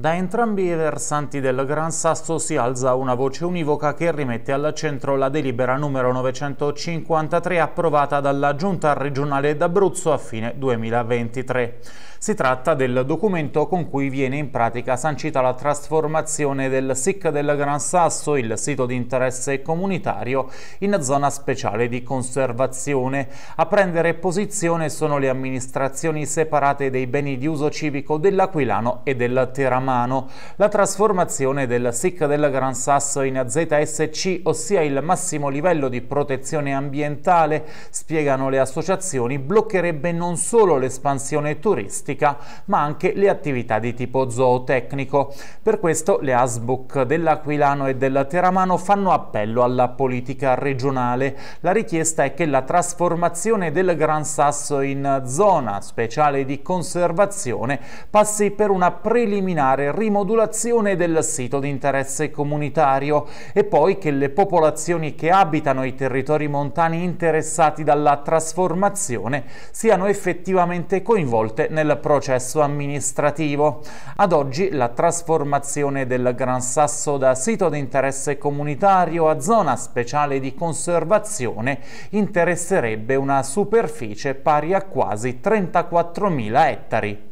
Da entrambi i versanti del Gran Sasso si alza una voce univoca che rimette al centro la delibera numero 953 approvata dalla Giunta regionale d'Abruzzo a fine 2023. Si tratta del documento con cui viene in pratica sancita la trasformazione del SIC del Gran Sasso, il sito di interesse comunitario, in zona speciale di conservazione. A prendere posizione sono le amministrazioni separate dei beni di uso civico dell'Aquilano e del Teramano mano la trasformazione del SIC del Gran Sasso in ZSC, ossia il massimo livello di protezione ambientale, spiegano le associazioni, bloccherebbe non solo l'espansione turistica, ma anche le attività di tipo zootecnico. Per questo le ASBUC dell'Aquilano e del Teramano fanno appello alla politica regionale. La richiesta è che la trasformazione del Gran Sasso in zona speciale di conservazione passi per una preliminare ordinare rimodulazione del sito di interesse comunitario e poi che le popolazioni che abitano i territori montani interessati dalla trasformazione siano effettivamente coinvolte nel processo amministrativo. Ad oggi la trasformazione del Gran Sasso da sito di interesse comunitario a zona speciale di conservazione interesserebbe una superficie pari a quasi 34.000 ettari.